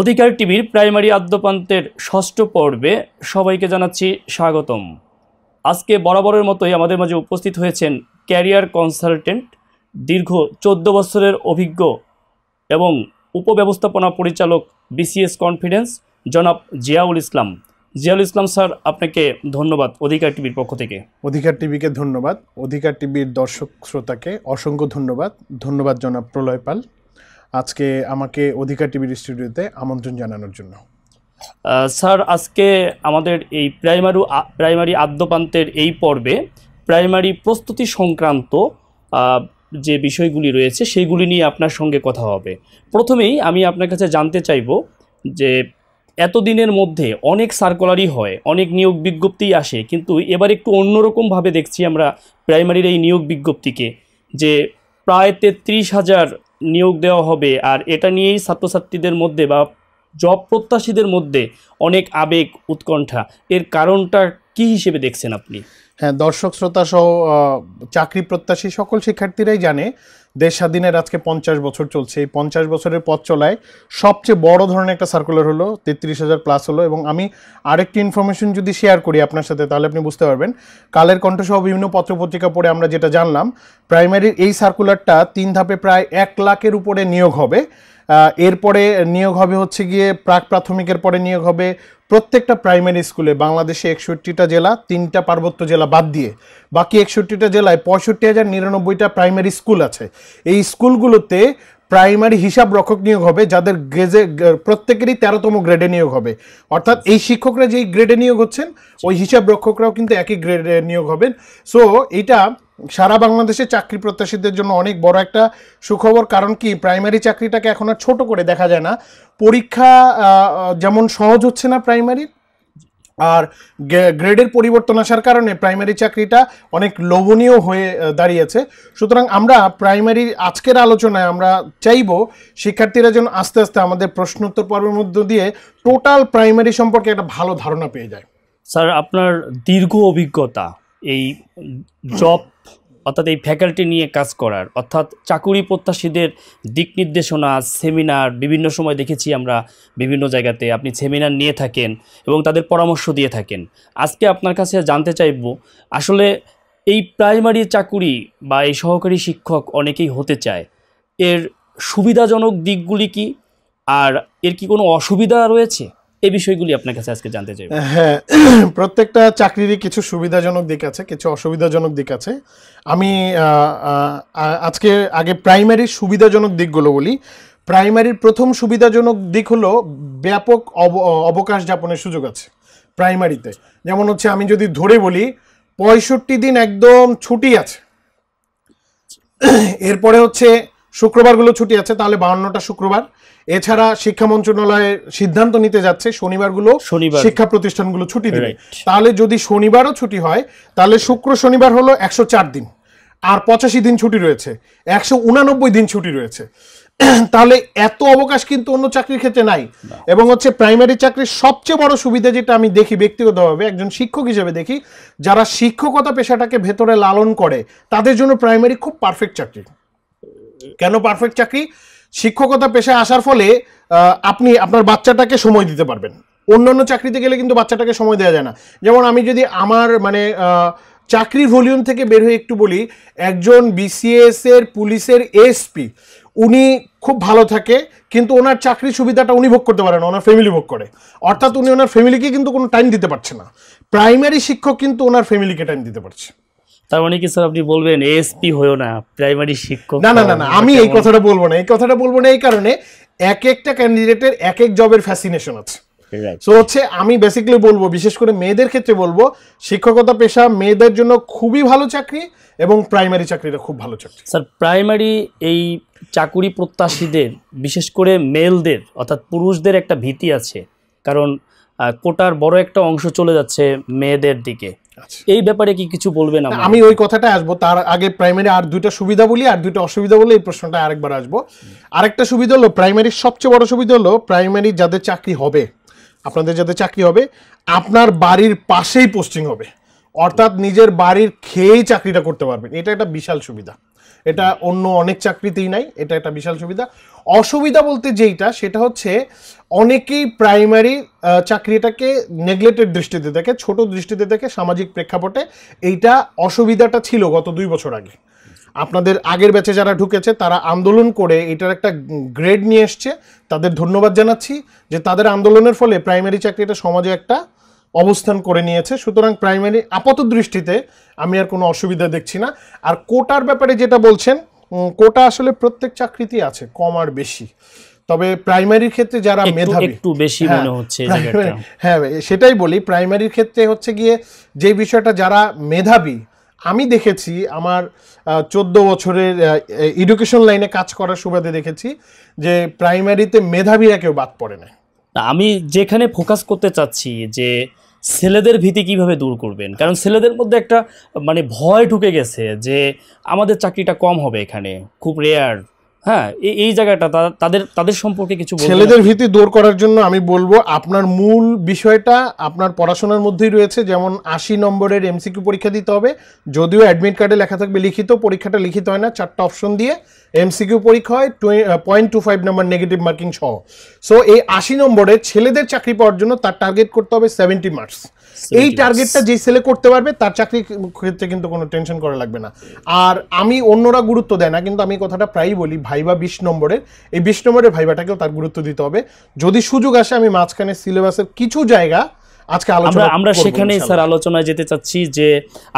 অধিকার টিভির প্রাইমারি আদ্যপান্তের ষষ্ঠ পর্বে সবাইকে জানাচ্ছি স্বাগতম আজকে বরাবরের মতোই আমাদের মাঝে উপস্থিত হয়েছেন ক্যারিয়ার কনসালটেন্ট দীর্ঘ চোদ্দ বছরের অভিজ্ঞ এবং উপব্যবস্থাপনা পরিচালক বিসিএস কনফিডেন্স জনাব জিয়াউল ইসলাম জিয়াউল ইসলাম স্যার আপনাকে ধন্যবাদ অধিকার টিভির পক্ষ থেকে অধিকার টিভিকে ধন্যবাদ অধিকার টিভির দর্শক শ্রোতাকে অসংখ্য ধন্যবাদ ধন্যবাদ জনাব প্রলয় পাল আজকে আমাকে অধিকার টিভির স্টুডিওতে আমন্ত্রণ জানানোর জন্য স্যার আজকে আমাদের এই প্রাইমারি প্রাইমারি আদ্যপান্তের এই পর্বে প্রাইমারি প্রস্তুতি সংক্রান্ত যে বিষয়গুলি রয়েছে সেইগুলি নিয়ে আপনার সঙ্গে কথা হবে প্রথমেই আমি আপনার কাছে জানতে চাইব যে এতদিনের মধ্যে অনেক সার্কুলারই হয় অনেক নিয়োগ বিজ্ঞপ্তি আসে কিন্তু এবার একটু অন্যরকমভাবে দেখছি আমরা প্রাইমারির এই নিয়োগ বিজ্ঞপ্তিকে যে প্রায় তেত্রিশ হাজার নিয়োগ দেওয়া হবে আর এটা নিয়েই ছাত্রছাত্রীদের মধ্যে বা জব প্রত্যাশীদের মধ্যে অনেক আবেগ উৎকণ্ঠা এর কারণটা কি হিসেবে দেখছেন আপনি হ্যাঁ দর্শক শ্রোতা সহ চাকরি প্রত্যাশী সকল শিক্ষার্থীরাই জানে দেশ স্বাধীনের আজকে পঞ্চাশ বছর চলছে এই পঞ্চাশ বছরের পথ চলায় সবচেয়ে বড় ধরনের একটা সার্কুলার হলো তেত্রিশ হাজার প্লাস হলো এবং আমি আরেকটি ইনফরমেশন যদি শেয়ার করি আপনার সাথে তাহলে আপনি বুঝতে পারবেন কালের কণ্ঠসহ বিভিন্ন পত্রপত্রিকা পড়ে আমরা যেটা জানলাম প্রাইমারির এই সার্কুলারটা তিন ধাপে প্রায় এক লাখের উপরে নিয়োগ হবে এরপরে নিয়োগ হবে হচ্ছে গিয়ে প্রাক প্রাথমিকের পরে নিয়োগ হবে প্রত্যেকটা প্রাইমারি স্কুলে বাংলাদেশে একষট্টিটা জেলা তিনটা পার্বত্য জেলা বাদ দিয়ে বাকি একষট্টিটা জেলায় পঁয়ষট্টি হাজার নিরানব্বইটা প্রাইমারি স্কুল আছে এই স্কুলগুলোতে প্রাইমারি হিসাব রক্ষক নিয়োগ হবে যাদের গ্রেজে প্রত্যেকেরই তেরোতম গ্রেডে নিয়োগ হবে অর্থাৎ এই শিক্ষকরা যেই গ্রেডে নিয়োগ হচ্ছেন ওই হিসাব রক্ষকরাও কিন্তু একই গ্রেডে নিয়োগ হবেন সো এটা সারা বাংলাদেশে চাকরি প্রত্যাশীদের জন্য অনেক বড় একটা সুখবর কারণ কি প্রাইমারি চাকরিটাকে এখন আর ছোটো করে দেখা যায় না পরীক্ষা যেমন সহজ হচ্ছে না প্রাইমারি আর গ্রেডের পরিবর্তন আসার কারণে প্রাইমারি চাকরিটা অনেক লোভনীয় হয়ে দাঁড়িয়েছে সুতরাং আমরা প্রাইমারি আজকের আলোচনায় আমরা চাইব শিক্ষার্থীরা যেন আস্তে আস্তে আমাদের প্রশ্নোত্তর পর্বের মধ্য দিয়ে টোটাল প্রাইমারি সম্পর্কে একটা ভালো ধারণা পেয়ে যায় স্যার আপনার দীর্ঘ অভিজ্ঞতা এই জব অর্থাৎ এই ফ্যাকাল্টি নিয়ে কাজ করার অর্থাৎ চাকুরি প্রত্যাশীদের দিক নির্দেশনা সেমিনার বিভিন্ন সময় দেখেছি আমরা বিভিন্ন জায়গাতে আপনি সেমিনার নিয়ে থাকেন এবং তাদের পরামর্শ দিয়ে থাকেন আজকে আপনার কাছে জানতে চাইব আসলে এই প্রাইমারি চাকুরি বা এই সহকারী শিক্ষক অনেকেই হতে চায় এর সুবিধাজনক দিকগুলি কি আর এর কি কোনো অসুবিধা রয়েছে এই বিষয়গুলি আপনার কাছে আজকে জানতে চাই হ্যাঁ প্রত্যেকটা চাকরিরই কিছু সুবিধাজনক দিক আছে কিছু অসুবিধাজনক দিক আছে আমি আজকে আগে প্রাইমারি সুবিধাজনক দিকগুলো বলি প্রাইমারির প্রথম সুবিধাজনক দিক হলো ব্যাপক অবকাশ যাপনের সুযোগ আছে প্রাইমারিতে যেমন হচ্ছে আমি যদি ধরে বলি পঁয়ষট্টি দিন একদম ছুটি আছে এরপরে হচ্ছে শুক্রবারগুলো ছুটি আছে তাহলে বাউন্নটা শুক্রবার এছাড়া শিক্ষা মন্ত্রণালয়ের সিদ্ধান্ত নিতে যাচ্ছে শনিবারগুলো শনিবার শিক্ষা প্রতিষ্ঠানগুলো ছুটি দেবে তাহলে যদি শনিবারও ছুটি হয় তাহলে শুক্র শনিবার হলো একশো দিন আর পঁচাশি দিন ছুটি রয়েছে একশো উনানব্বই দিন ছুটি রয়েছে তাহলে এত অবকাশ কিন্তু অন্য চাকরির ক্ষেত্রে নাই এবং হচ্ছে প্রাইমারি চাকরির সবচেয়ে বড় সুবিধা যেটা আমি দেখি ব্যক্তিগতভাবে একজন শিক্ষক হিসেবে দেখি যারা শিক্ষকতা পেশাটাকে ভেতরে লালন করে তাদের জন্য প্রাইমারি খুব পারফেক্ট চাকরি কেন পারফেক্ট চাকরি শিক্ষকতা পেশায় আসার ফলে আপনি আপনার বাচ্চাটাকে সময় দিতে পারবেন অন্যান্য চাকরিতে গেলে কিন্তু বাচ্চাটাকে সময় দেওয়া যায় না যেমন আমি যদি আমার মানে চাকরির ভলিউম থেকে বের হয়ে একটু বলি একজন বিসিএস এর পুলিশের এসপি উনি খুব ভালো থাকে কিন্তু ওনার চাকরির সুবিধাটা উনি ভোগ করতে পারেন ওনার ফ্যামিলি ভোগ করে অর্থাৎ উনি ওনার ফ্যামিলিকে কিন্তু কোনো টাইম দিতে পারছে না প্রাইমারি শিক্ষক কিন্তু ওনার ফ্যামিলিকে টাইম দিতে পারছে তার মানে কি স্যার আপনি বলবেন এসপি হয়েও না প্রাইমারি শিক্ষক না না না না আমি এই কথাটা বলবো না এই কথাটা বলবো না এই কারণে এক একটা ক্যান্ডিডেটের এক এক জবের ফ্যাসিনেশন আছে সো হচ্ছে আমি বেসিক্যালি বলবো বিশেষ করে মেয়েদের ক্ষেত্রে বলবো শিক্ষকতা পেশা মেয়েদের জন্য খুবই ভালো চাকরি এবং প্রাইমারি চাকরিটা খুব ভালো চাকরি স্যার প্রাইমারি এই চাকুরি প্রত্যাশীদের বিশেষ করে মেলদের অর্থাৎ পুরুষদের একটা ভীতি আছে কারণ কোটার বড় একটা অংশ চলে যাচ্ছে মেয়েদের দিকে আচ্ছা। এই ব্যাপারে কি কিছু বলবেন আমি ওই কথাটা আসবো তার আগে প্রাইমারি আর দুইটা সুবিধা বলি আর দুইটা অসুবিধা বলে এই প্রশ্নটা আরেকবার আসবো আরেকটা সুবিধা হলো প্রাইমারির সবচেয়ে বড় সুবিধা হলো প্রাইমারি যাদের চাকরি হবে আপনাদের যাদের চাকরি হবে আপনার বাড়ির পাশেই পোস্টিং হবে অর্থাৎ নিজের বাড়ির খেয়েই চাকরিটা করতে পারবেন এটা একটা বিশাল সুবিধা এটা অন্য অনেক চাকরিতেই নাই এটা একটা বিশাল সুবিধা অসুবিধা বলতে যেইটা সেটা হচ্ছে অনেকেই প্রাইমারি চাকরিটাকে নেগলেক্টেড দৃষ্টিতে দেখে ছোট দৃষ্টিতে দেখে সামাজিক প্রেক্ষাপটে এইটা অসুবিধাটা ছিল গত দুই বছর আগে আপনাদের আগের ব্যাচে যারা ঢুকেছে তারা আন্দোলন করে এটার একটা গ্রেড নিয়ে এসছে তাদের ধন্যবাদ জানাচ্ছি যে তাদের আন্দোলনের ফলে প্রাইমারি চাকরিটা সমাজে একটা অবস্থান করে নিয়েছে সুতরাং প্রাইমারি আপাত দৃষ্টিতে আমি আর কোনো অসুবিধা দেখছি না আর কোটার ব্যাপারে যেটা বলছেন কোটা আসলে প্রত্যেক চাকরিতেই আছে কম আর বেশি তবে প্রাইমারির ক্ষেত্রে যারা মেধাবী একটু বেশি হ্যাঁ, মনে হচ্ছে হ্যাঁ সেটাই বলি প্রাইমারির ক্ষেত্রে হচ্ছে গিয়ে যে বিষয়টা যারা মেধাবী আমি দেখেছি আমার চোদ্দ বছরের এডুকেশন লাইনে কাজ করার সুবাদে দেখেছি যে প্রাইমারিতে মেধাবীরা কেউ বাদ পড়ে না আমি যেখানে ফোকাস করতে চাচ্ছি যে ছেলেদের ভীতি কিভাবে দূর করবেন কারণ ছেলেদের মধ্যে একটা মানে ভয় ঢুকে গেছে যে আমাদের চাকরিটা কম হবে এখানে খুব রেয়ার হ্যাঁ এই জায়গাটা তাদের তাদের সম্পর্কে কিছু ছেলেদের ভীতি দূর করার জন্য আমি বলবো আপনার মূল বিষয়টা আপনার পড়াশোনার মধ্যেই রয়েছে যেমন আশি নম্বরের এমসিকিউ পরীক্ষা দিতে হবে যদিও অ্যাডমিট কার্ডে লেখা থাকবে লিখিত পরীক্ষাটা লিখিত হয় না চারটা অপশন দিয়ে এমসিকিউ পরীক্ষা হয় পয়েন্ট টু ফাইভ নম্বর নেগেটিভ মার্কিং সহ সো এই আশি নম্বরে ছেলেদের চাকরি পাওয়ার জন্য তার টার্গেট করতে হবে সেভেন্টি মার্কস এই টার্গেটটা যে সেলে করতে পারবে তার চাকরি ক্ষেত্রে কিন্তু কোনো টেনশন করা লাগবে না আর আমি অন্যরা গুরুত্ব দেয় না কিন্তু আমি কথাটা প্রায়ই বলি ভাইবা বিশ নম্বরের এই বিশ নম্বরের ভাইবাটাকেও তার গুরুত্ব দিতে হবে যদি সুযোগ আসে আমি মাঝখানে সিলেবাসের কিছু জায়গা আজকে আলোচনা আমরা সেখানেই স্যার আলোচনায় যেতে চাচ্ছি যে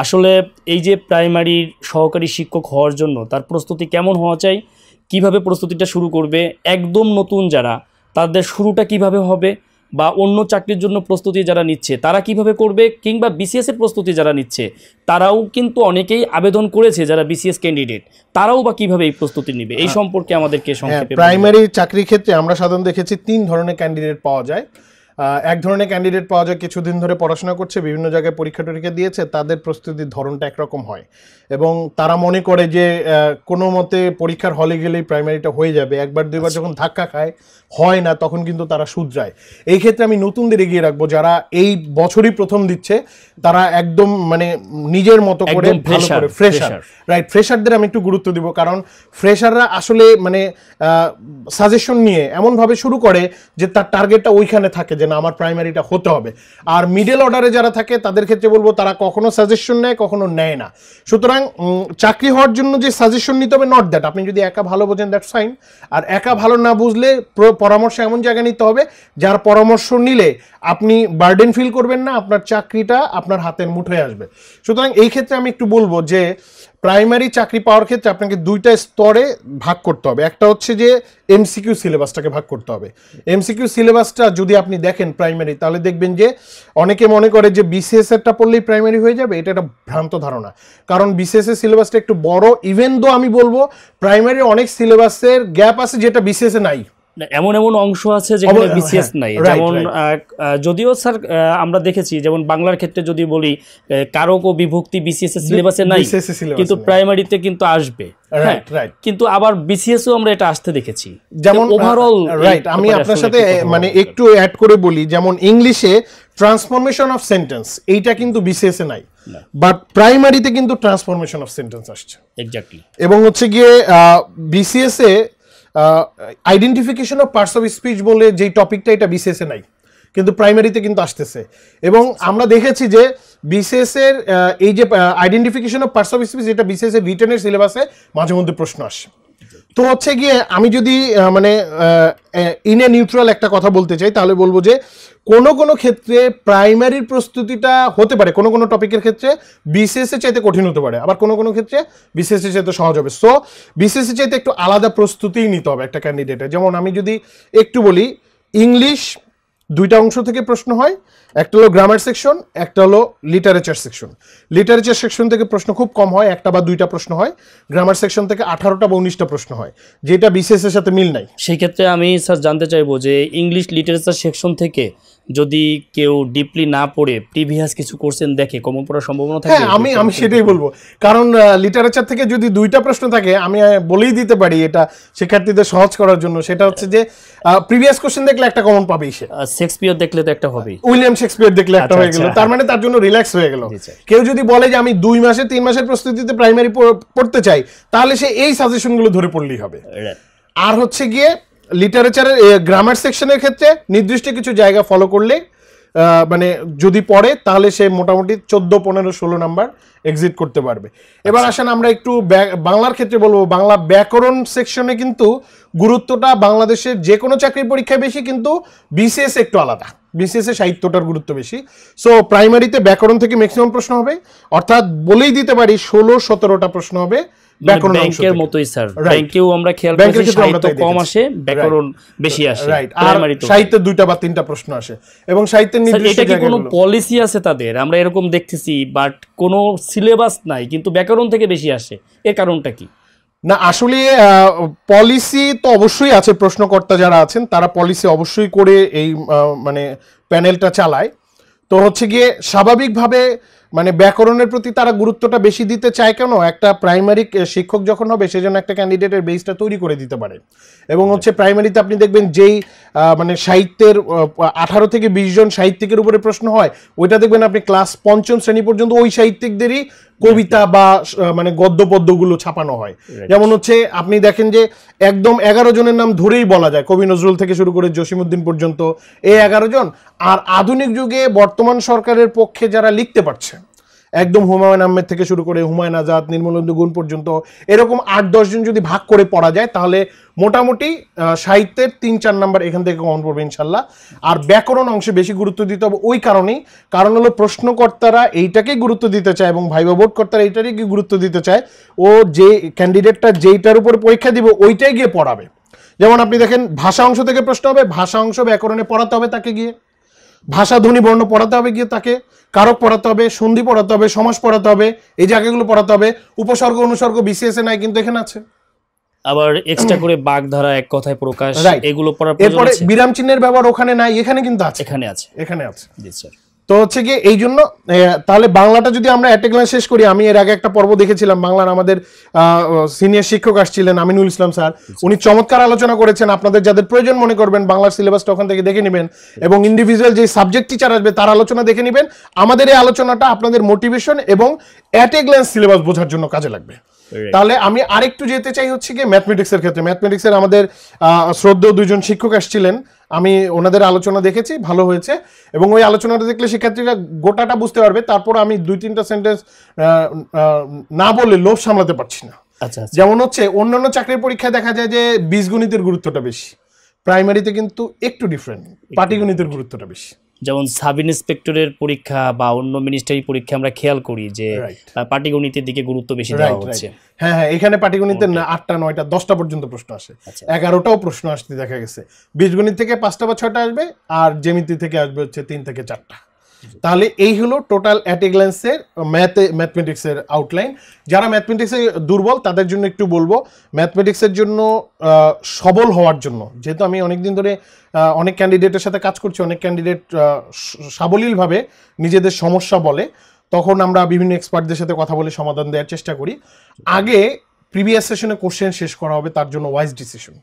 আসলে এই যে প্রাইমারির সহকারী শিক্ষক হওয়ার জন্য তার প্রস্তুতি কেমন হওয়া চাই কিভাবে প্রস্তুতিটা শুরু করবে একদম নতুন যারা তাদের শুরুটা কিভাবে হবে বা অন্য চাকরির জন্য প্রস্তুতি যারা নিচ্ছে তারা কিভাবে করবে কিংবা বিসিএসের প্রস্তুতি যারা নিচ্ছে তারাও কিন্তু অনেকেই আবেদন করেছে যারা বিসিএস ক্যান্ডিডেট তারাও বা কিভাবে এই প্রস্তুতি নেবে এই হ্যাঁ। সম্পর্কে আমাদেরকে হ্যাঁ, সংক্ষেপে প্রাইমারি চাকরির ক্ষেত্রে আমরা সাধারণ দেখেছি তিন ধরনের ক্যান্ডিডেট পাওয়া যায় এক ধরনের ক্যান্ডিডেট পাওয়া যায় কিছুদিন ধরে পড়াশোনা করছে বিভিন্ন জায়গায় পরীক্ষা টরীক্ষা দিয়েছে তাদের প্রস্তুতির ধরনটা একরকম হয় এবং তারা মনে করে যে কোনো মতে পরীক্ষার হলে গেলেই প্রাইমারিটা হয়ে যাবে একবার দুইবার যখন ধাক্কা খায় হয় না তখন কিন্তু তারা শুধরায় এই ক্ষেত্রে আমি নতুনদের এগিয়ে রাখবো যারা এই বছরই প্রথম দিচ্ছে তারা একদম মানে নিজের মতো করে ভালো করে ফ্রেশার রাইট ফ্রেশারদের আমি একটু গুরুত্ব দিব কারণ ফ্রেশাররা আসলে মানে সাজেশন নিয়ে এমনভাবে শুরু করে যে তার টার্গেটটা ওইখানে থাকে যে না আমার প্রাইমারিটা হতে হবে আর মিডল অর্ডারে যারা থাকে তাদের ক্ষেত্রে বলবো তারা কখনো সাজেশন নেয় কখনো নেয় না সুতরাং সুতরাং চাকরি হওয়ার জন্য যে সাজেশন নিতে হবে নট দ্যাট আপনি যদি একা ভালো বোঝেন দ্যাট ফাইন আর একা ভালো না বুঝলে পরামর্শ এমন জায়গায় নিতে হবে যার পরামর্শ নিলে আপনি বার্ডেন ফিল করবেন না আপনার চাকরিটা আপনার হাতের মুঠোয় আসবে সুতরাং এই ক্ষেত্রে আমি একটু বলবো যে প্রাইমারি চাকরি পাওয়ার ক্ষেত্রে আপনাকে দুইটা স্তরে ভাগ করতে হবে একটা হচ্ছে যে এমসিকিউ সিলেবাসটাকে ভাগ করতে হবে এমসিকিউ সিলেবাসটা যদি আপনি দেখেন প্রাইমারি তাহলে দেখবেন যে অনেকে মনে করে যে এরটা পড়লেই প্রাইমারি হয়ে যাবে এটা একটা ভ্রান্ত ধারণা কারণ এর সিলেবাসটা একটু বড় ইভেন দো আমি বলবো প্রাইমারির অনেক সিলেবাসের গ্যাপ আছে যেটা এ নাই এমন এমন অংশ আছে যেখানে হ্যাঁ, বিসিএস নাই যেমন যদিও স্যার আমরা দেখেছি যেমন বাংলার ক্ষেত্রে যদি বলি কারক ও বিভক্তি বিসিএস এর সিলেবাসে নাই কিন্তু প্রাইমারিতে কিন্তু আসবে হ্যাঁ, কিন্তু আবার বিসিএস ও আমরা এটা আসতে দেখেছি যেমন ওভারঅল রাইট আমি আপনার সাথে মানে একটু অ্যাড করে বলি যেমন ইংলিশে ট্রান্সফরমেশন অফ সেন্টেন্স এইটা কিন্তু বিসিএস এ নাই বাট প্রাইমারিতে কিন্তু ট্রান্সফরমেশন অফ সেন্টেন্স আসছে এক্স্যাক্টলি এবং হচ্ছে গিয়ে বিসিএস এ identification of parts of speech বলে যেই টপিকটা এটা বিশেষে নাই কিন্তু প্রাইমারিতে কিন্তু আসতেছে এবং আমরা দেখেছি যে বিশেষের এই যে identification of parts of speech এটা বিশেষে রিটার্নের সিলেবাসে মাঝে মধ্যে প্রশ্ন আসে তো হচ্ছে গিয়ে আমি যদি মানে ইন এ নিউট্রাল একটা কথা বলতে চাই তাহলে বলবো যে কোনো কোনো ক্ষেত্রে প্রাইমারির প্রস্তুতিটা হতে পারে কোনো কোনো টপিকের ক্ষেত্রে বিশেষে চাইতে কঠিন হতে পারে আবার কোনো কোনো ক্ষেত্রে বিশেষে চাইতে সহজ হবে সো বিশেষে চাইতে একটু আলাদা প্রস্তুতি নিতে হবে একটা ক্যান্ডিডেটের যেমন আমি যদি একটু বলি ইংলিশ দুইটা অংশ থেকে প্রশ্ন হয় একটা হলো গ্রামার সেকশন একটা হলো লিটারেচার সেকশন লিটারেচার সেকশন থেকে প্রশ্ন খুব কম হয় একটা বা দুইটা প্রশ্ন হয় গ্রামার সেকশন থেকে আঠারোটা বা উনিশটা প্রশ্ন হয় যেটা বিশেষের সাথে মিল নাই সেই ক্ষেত্রে আমি স্যার জানতে চাইবো যে ইংলিশ লিটারেচার সেকশন থেকে যদি কেউ ডিপলি না পড়ে প্রিভিয়াস কিছু কোর্সেন দেখে কমন পড়ার সম্ভাবনা থাকে হ্যাঁ আমি আমি সেটাই বলবো কারণ লিটারেচার থেকে যদি দুইটা প্রশ্ন থাকে আমি বলেই দিতে পারি এটা শিক্ষার্থীদের সহজ করার জন্য সেটা হচ্ছে যে প্রিভিয়াস কোশ্চেন দেখলে একটা কমন পাবেই সে শেক্সপিয়ার দেখলে তো একটা হবেই উইলিয়াম শেক্সপিয়ার দেখলে একটা আচ্ছা, হয়ে আচ্ছা। গেল তার মানে তার জন্য রিল্যাক্স হয়ে গেল কেউ যদি বলে যে আমি দুই মাসে তিন মাসের প্রস্তুতিতে প্রাইমারি পড়তে চাই তাহলে সে এই সাজেশনগুলো ধরে পড়লেই হবে আর হচ্ছে গিয়ে লিটারেচারের গ্রামার সেকশনের ক্ষেত্রে নির্দিষ্ট কিছু জায়গা ফলো করলে মানে যদি পড়ে তাহলে সে মোটামুটি চোদ্দ পনেরো ষোলো নাম্বার এক্সিট করতে পারবে এবার আচ্ছা। আসেন আমরা একটু বাংলার ক্ষেত্রে বলবো বাংলা ব্যাকরণ সেকশনে কিন্তু গুরুত্বটা বাংলাদেশের যে কোনো চাকরির পরীক্ষায় বেশি কিন্তু বিসিএস একটু আলাদা বিসিএসে সাহিত্যটার গুরুত্ব বেশি সো প্রাইমারিতে ব্যাকরণ থেকে ম্যাক্সিমাম প্রশ্ন হবে অর্থাৎ বলেই দিতে পারি ষোলো সতেরোটা প্রশ্ন হবে মানে ব্যাংকের মতোই স্যার ব্যাংকেও আমরা খেয়াল করি সাহিত্য কম আসে ব্যাকরণ বেশি আসে সাহিত্যে দুইটা বা তিনটা প্রশ্ন আসে এবং সাহিত্যের নির্দিষ্ট এটা কি কোনো পলিসি আছে তাদের আমরা এরকম দেখতেছি বাট কোনো সিলেবাস নাই কিন্তু ব্যাকরণ থেকে বেশি আসে এর কারণটা কি না আসলে পলিসি তো অবশ্যই আছে প্রশ্নকর্তা যারা আছেন তারা পলিসি অবশ্যই করে এই মানে প্যানেলটা চালায় তো হচ্ছে গিয়ে স্বাভাবিকভাবে মানে ব্যাকরণের প্রতি তারা গুরুত্বটা বেশি দিতে চায় কেন একটা প্রাইমারি শিক্ষক যখন হবে সেজন্য একটা ক্যান্ডিডেটের বেসটা তৈরি করে দিতে পারে এবং হচ্ছে প্রাইমারিতে আপনি দেখবেন যেই মানে সাহিত্যের আঠারো থেকে বিশ জন সাহিত্যিকের উপরে প্রশ্ন হয় ওইটা দেখবেন আপনি ক্লাস পঞ্চম শ্রেণী পর্যন্ত ওই সাহিত্যিকদেরই কবিতা বা মানে গদ্য পদ্যগুলো ছাপানো হয় যেমন হচ্ছে আপনি দেখেন যে একদম এগারো জনের নাম ধরেই বলা যায় কবি নজরুল থেকে শুরু করে জসিমুদ্দিন পর্যন্ত এই এগারো জন আর আধুনিক যুগে বর্তমান সরকারের পক্ষে যারা লিখতে পারছে একদম হুমায়ুন আহমেদ থেকে শুরু করে হুমায়ুন আজাদ নির্মলেন্দু গুণ পর্যন্ত এরকম আট দশজন যদি ভাগ করে পড়া যায় তাহলে মোটামুটি সাহিত্যের তিন চার নাম্বার এখান থেকে কমন পড়বে ইনশাল্লাহ আর ব্যাকরণ অংশে বেশি গুরুত্ব দিতে হবে ওই কারণেই কারণ হলো প্রশ্নকর্তারা এইটাকেই গুরুত্ব দিতে চায় এবং ভাইবা বোর্ড এইটারই এইটারই গুরুত্ব দিতে চায় ও যে ক্যান্ডিডেটটা যেইটার উপরে পরীক্ষা দিব ওইটাই গিয়ে পড়াবে যেমন আপনি দেখেন ভাষা অংশ থেকে প্রশ্ন হবে ভাষা অংশ ব্যাকরণে পড়াতে হবে তাকে গিয়ে ভাষা ধ্বনি বর্ণ পড়াতে হবে গিয়ে তাকে কারক পড়াতে হবে সন্ধি পড়াতে হবে সমাস পড়াতে হবে এই জায়গাগুলো পড়াতে হবে উপসর্গ অনুসর্গ বিসিএসএ নাই কিন্তু এখানে আছে আবার এক্সট্রা করে বাগধারা এক কথায় প্রকাশ এগুলো পড়ার এরপরে বিরাম চিহ্নের ব্যবহার ওখানে নাই এখানে কিন্তু আছে এখানে আছে এখানে আছে জি স্যার তো হচ্ছে কি এই জন্য তাহলে বাংলাটা যদি আমরা একটা ক্লাস শেষ করি আমি এর আগে একটা পর্ব দেখেছিলাম বাংলার আমাদের সিনিয়র শিক্ষক আসছিলেন আমিনুল ইসলাম স্যার উনি চমৎকার আলোচনা করেছেন আপনাদের যাদের প্রয়োজন মনে করবেন বাংলার সিলেবাসটা ওখান থেকে দেখে নেবেন এবং ইন্ডিভিজুয়াল যে সাবজেক্ট টিচার আসবে তার আলোচনা দেখে নেবেন আমাদের এই আলোচনাটা আপনাদের মোটিভেশন এবং অ্যাট এ গ্ল্যান্স সিলেবাস বোঝার জন্য কাজে লাগবে তাহলে আমি আরেকটু যেতে চাই হচ্ছে ম্যাথমেটিক্স এর ক্ষেত্রে ম্যাথমেটিক্সের আমাদের শ্রদ্ধেয় দুজন শিক্ষক আসছিলেন আমি ওনাদের আলোচনা দেখেছি ভালো হয়েছে এবং ওই আলোচনাটা দেখলে শিক্ষার্থীরা গোটাটা বুঝতে পারবে তারপর আমি দুই তিনটা সেন্টেন্স না বলে লোভ সামলাতে পারছি না আচ্ছা, আচ্ছা যেমন হচ্ছে অন্যান্য চাকরির পরীক্ষায় দেখা যায় যে বীজগণিতের গুরুত্বটা বেশি প্রাইমারিতে কিন্তু একটু ডিফারেন্ট পাটিগণিতের গুরুত্বটা বেশি যেমন সাব ইন্সপেক্টরের পরীক্ষা বা অন্য মিনিস্টারি পরীক্ষা আমরা খেয়াল করি যে পাটিগণিতের দিকে গুরুত্ব বেশি দেওয়া হচ্ছে হ্যাঁ হ্যাঁ এখানে পাটিগণিতে আটটা নয়টা দশটা পর্যন্ত প্রশ্ন আসে আচ্ছা। এগারোটাও প্রশ্ন আসতে দেখা গেছে বীজগণিত থেকে পাঁচটা বা ছয়টা আসবে আর জেমিতি থেকে আসবে হচ্ছে তিন থেকে চারটা তাহলে এই হলো টোটাল অ্যাট এ গ্ল্যান্সের ম্যাথে ম্যাথমেটিক্সের আউটলাইন যারা ম্যাথমেটিক্সে দুর্বল তাদের জন্য একটু বলবো ম্যাথমেটিক্সের জন্য সবল হওয়ার জন্য যেহেতু আমি অনেকদিন ধরে অনেক ক্যান্ডিডেটের সাথে কাজ করছি অনেক ক্যান্ডিডেট সাবলীলভাবে নিজেদের সমস্যা বলে তখন আমরা বিভিন্ন এক্সপার্টদের সাথে কথা বলে সমাধান দেওয়ার চেষ্টা করি আগে প্রিভিয়াস সেশনে কোশ্চেন শেষ করা হবে তার জন্য ওয়াইজ ডিসিশন